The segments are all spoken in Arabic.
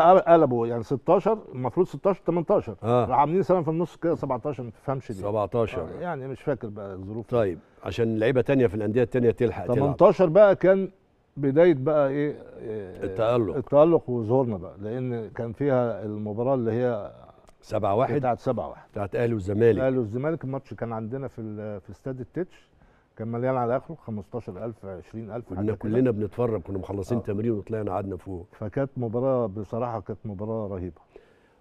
قلبوا يعني 16 المفروض 16 18 اه راح عاملين سنه في النص كده 17 ما تفهمش دي 17 آه يعني مش فاكر بقى الظروف طيب عشان لعيبه تانية في الانديه التانية تلحق 18 تلعب. بقى كان بدايه بقى ايه, إيه التالق التالق وظهورنا بقى لان كان فيها المباراه اللي هي 7 1 بتاعت 7 1 بتاعت اهلي والزمالك اهلي والزمالك الماتش كان عندنا في في استاد التتش كان مليان على اخره 15000 20000 كنا كلنا بنتفرج كنا مخلصين آه. تمرين وطلعنا قعدنا فوق فكانت مباراه بصراحه كانت مباراه رهيبه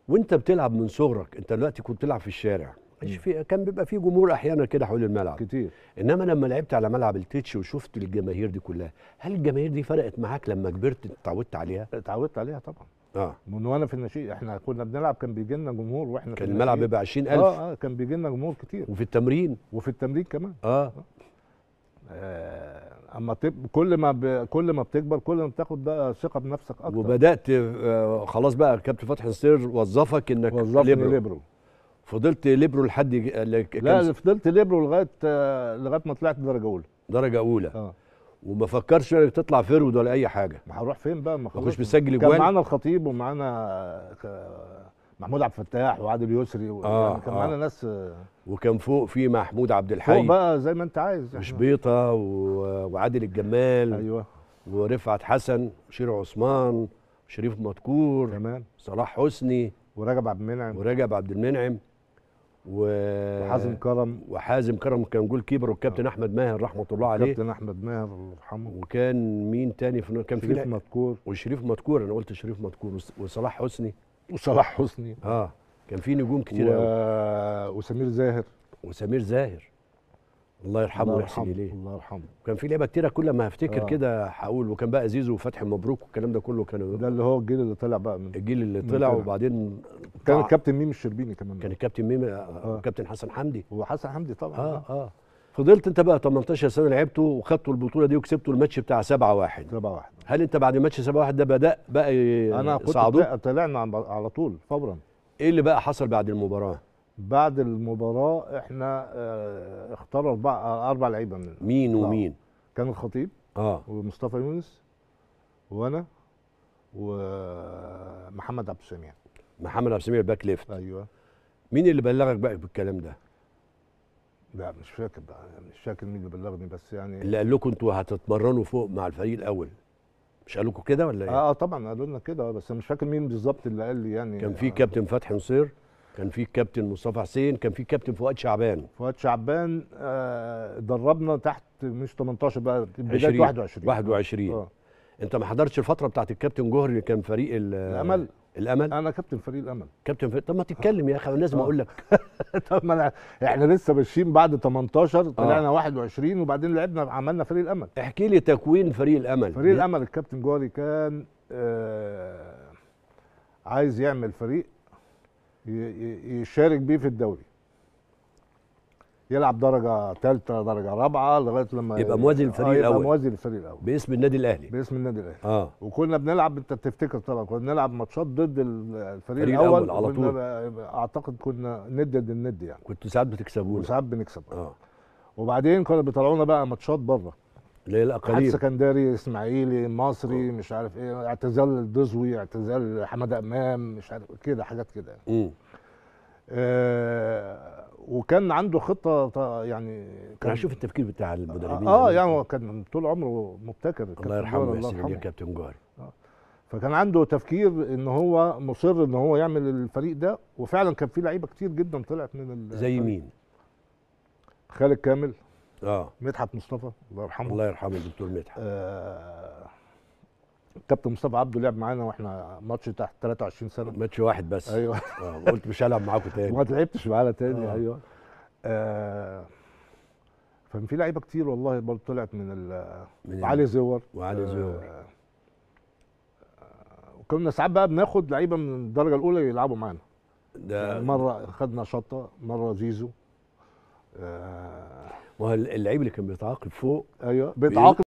وانت بتلعب من صغرك انت دلوقتي كنت بتلعب في الشارع في كان بيبقى في جمهور احيانا كده حول الملعب كتير انما لما لعبت على ملعب التيتش وشفت الجماهير دي كلها هل الجماهير دي فرقت معاك لما كبرت اتعودت عليها اتعودت عليها طبعا اه من وانا في النشيء احنا كنا بنلعب كان بيجي لنا جمهور واحنا كان الملعب بيبقى 20000 اه اه كان بيجي لنا جمهور كتير وفي التمرين وفي التمرين كمان اه, آه. آه، اما كل ما ب... كل ما بتكبر كل ما بتاخد بقى ثقه بنفسك اكتر وبدات آه، خلاص بقى كابتن فتحي السير وظفك انك وظفني ليبرو. ليبرو فضلت ليبرو لحد لا فضلت ليبرو لغايه آه، لغايه ما طلعت درجه اولى درجه اولى اه وما فكرش انك تطلع فيرود ولا اي حاجه ما هروح فين بقى ما خلاص مش مسجل اجوان كان معانا الخطيب ومعانا محمود عبد الفتاح وعادل يسري و... آه يعني كان آه. معانا ناس آه، وكان فوق في محمود عبد الحي فوق بقى زي ما انت عايز بيطه و... وعادل الجمال ايوه ورفعت حسن شير عثمان وشريف مذكور تمام صلاح حسني ورجب عبد المنعم ورجب عبد المنعم و... وحازم كرم وحازم كرم كان جول كيبر والكابتن آه. احمد ماهر رحمه الله عليه كابتن احمد ماهر الله يرحمه وكان مين تاني في كان شريف في شريف مذكور وشريف مذكور انا قلت شريف مذكور وصلاح حسني وصلاح حسني اه كان في نجوم كتير و... قوي وسمير زاهر وسمير زاهر الله يرحمه ويحسن اليه الله يرحمه كان في لعيبه كتير كل ما هفتكر آه. كده هقول وكان بقى زيزو وفتحي مبروك والكلام ده كله كانوا ده اللي هو الجيل اللي طلع بقى من الجيل اللي طلع وبعدين كان الكابتن ميم الشربيني كمان كان الكابتن ميم آه،, آه. كابتن حسن حمدي وحسن حمدي طبعا اه اه فضلت انت بقى 18 سنه لعبته وخدتوا البطوله دي وكسبتوا الماتش بتاع 7 1 7 1 هل انت بعد ماتش 7 1 ده بدا بقى انا كنت صعدوه؟ طلعنا على طول فورا ايه اللي بقى حصل بعد المباراه بعد المباراه احنا آه، اختاروا اربع اربع لعيبه من مين ومين كان الخطيب اه ومصطفى يونس وانا ومحمد عبد السميع محمد عبد السميع الباك ليفت ايوه مين اللي بلغك بقى بالكلام ده؟ لا مش فاكر بقى مش فاكر مين اللي بلغني بس يعني اللي قال لكم انتوا هتتمرنوا فوق مع الفريق الاول مش قالوا لكم كده ولا ايه؟ آه،, اه طبعا قالوا لنا كده آه، بس انا مش فاكر مين بالظبط اللي قال لي يعني كان في آه، كابتن فتحي نصير كان في كابتن مصطفى حسين كان في كابتن فؤاد شعبان فؤاد شعبان آه دربنا تحت مش 18 بقى بدايه 21 21 آه. انت ما حضرتش الفتره بتاعت الكابتن جوهري اللي كان فريق الامل الامل انا كابتن فريق الامل كابتن فريق طب ما تتكلم يا اخي انا لازم آه. اقول لك طب ما انا احنا لسه ماشيين بعد 18 آه. طلعنا 21 وبعدين لعبنا عملنا فريق الامل احكي لي تكوين فريق الامل فريق الامل الكابتن جوري كان آه عايز يعمل فريق يشارك بيه في الدوري يلعب درجه ثالثه درجه رابعه لغايه لما يبقى موازي للفريق آه، الاول يبقى موازي للفريق الاول باسم النادي الاهلي باسم النادي الاهلي اه وكنا بنلعب انت تفتكر طبعا كنا بنلعب ماتشات ضد الفريق الاول, الأول على طول اعتقد كنا ند ضد يعني كنتوا ساعات بتكسبونا وساعات بنكسب اه وبعدين كانوا بيطلعونا بقى ماتشات بره اللي هي الاقاليم حد سكندري اسماعيلي مصري آه. مش عارف ايه اعتزال الدزوي اعتزال حماده امام مش عارف كده حاجات كده يعني. امم وكان عنده خطه يعني كان شوف التفكير بتاع المدربين اه, يعني هو كان طول عمره مبتكر الله يرحمه يا سيدي كابتن جوهري آه. فكان عنده تفكير ان هو مصر ان هو يعمل الفريق ده وفعلا كان في لعيبه كتير جدا طلعت من زي مين؟ خالد كامل اه مدحت مصطفى الله يرحمه الله يرحمه الدكتور مدحت آه كابتن مصطفى عبده لعب معانا واحنا ماتش تحت 23 سنه ماتش واحد بس ايوه آه قلت مش هلعب معاكم تاني ما لعبتش معانا تاني آه. ايوه كان آه، في لعيبه كتير والله برضه طلعت من, من علي زور وعلي زور آه،, آه وكنا ساعات بقى بناخد لعيبه من الدرجه الاولى يلعبوا معانا ده يعني مره خدنا شطه مره زيزو آه ما هو اللعيب اللي كان بيتعاقب فوق ايوه بيتعاقب